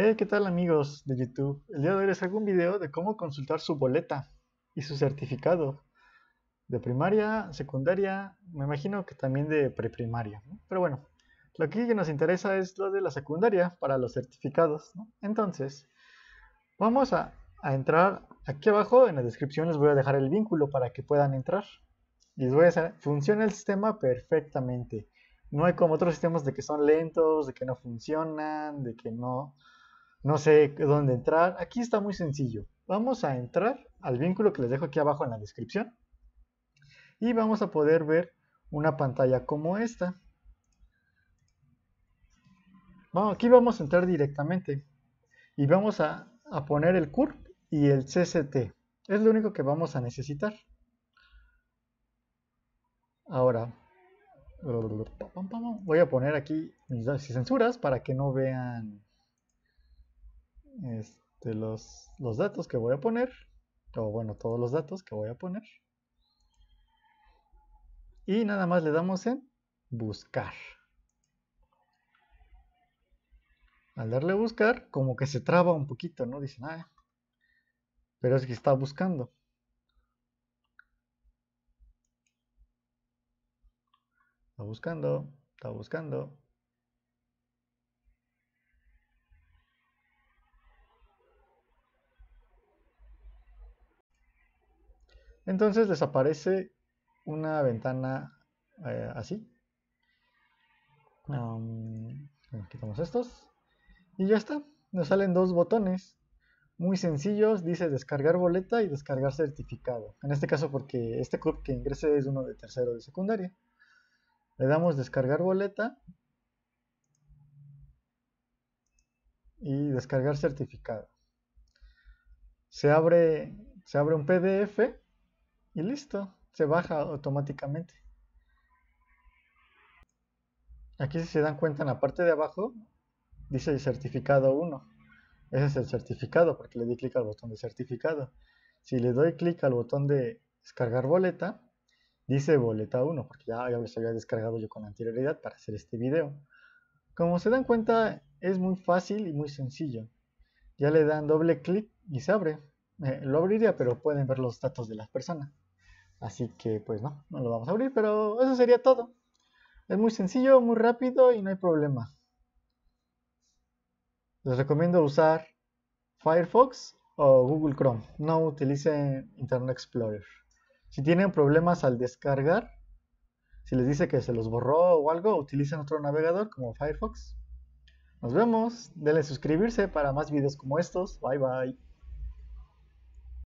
Eh, ¿qué tal amigos de YouTube? El día de hoy les hago un video de cómo consultar su boleta y su certificado de primaria, secundaria, me imagino que también de preprimaria. Pero bueno, lo que nos interesa es lo de la secundaria para los certificados. Entonces, vamos a, entrar aquí abajo en la descripción, les voy a dejar el vínculo para que puedan entrar. Y les voy a decir, funciona el sistema perfectamente. No hay como otros sistemas de que son lentos, de que no funcionan, de que no, no sé dónde entrar. Aquí está muy sencillo. Vamos a entrar al vínculo que les dejo aquí abajo en la descripción y vamos a poder ver una pantalla como esta. aquí vamos a entrar directamente y vamos a, poner el CURP y el CCT. Es lo único que vamos a necesitar. Ahora, voy a poner aquí mis censuras para que no vean este, los, los datos que voy a poner, o bueno, todos los datos que voy a poner. Y nada más le damos en buscar. Al darle a buscar, como que se traba un poquito, ¿no? Dice, nada. Ah, pero es que está buscando. Está buscando, está buscando, Entonces desaparece una ventana eh, así. quitamos estos. Y ya está. Nos salen dos botones muy sencillos. Dice descargar boleta y descargar certificado. En este caso porque este club que ingrese es uno de tercero de secundaria. Le damos descargar boleta. Y descargar certificado. Se abre, se abre un PDF y listo, se baja automáticamente. Aquí si se dan cuenta en la parte de abajo dice certificado 1. Ese es el certificado porque le di clic al botón de certificado. Si le doy clic al botón de descargar boleta, dice boleta 1 porque ya, ya había descargado yo con anterioridad para hacer este video. Como se dan cuenta es muy fácil y muy sencillo. Ya le dan doble clic y se abre. Eh, lo abriría pero pueden ver los datos de las personas. Así que pues no, no lo vamos a abrir, pero eso sería todo. Es muy sencillo, muy rápido y no hay problema. Les recomiendo usar Firefox o Google Chrome. No utilicen Internet Explorer. Si tienen problemas al descargar, si les dice que se los borró o algo, utilicen otro navegador como Firefox. Nos vemos, denle suscribirse para más videos como estos. Bye bye.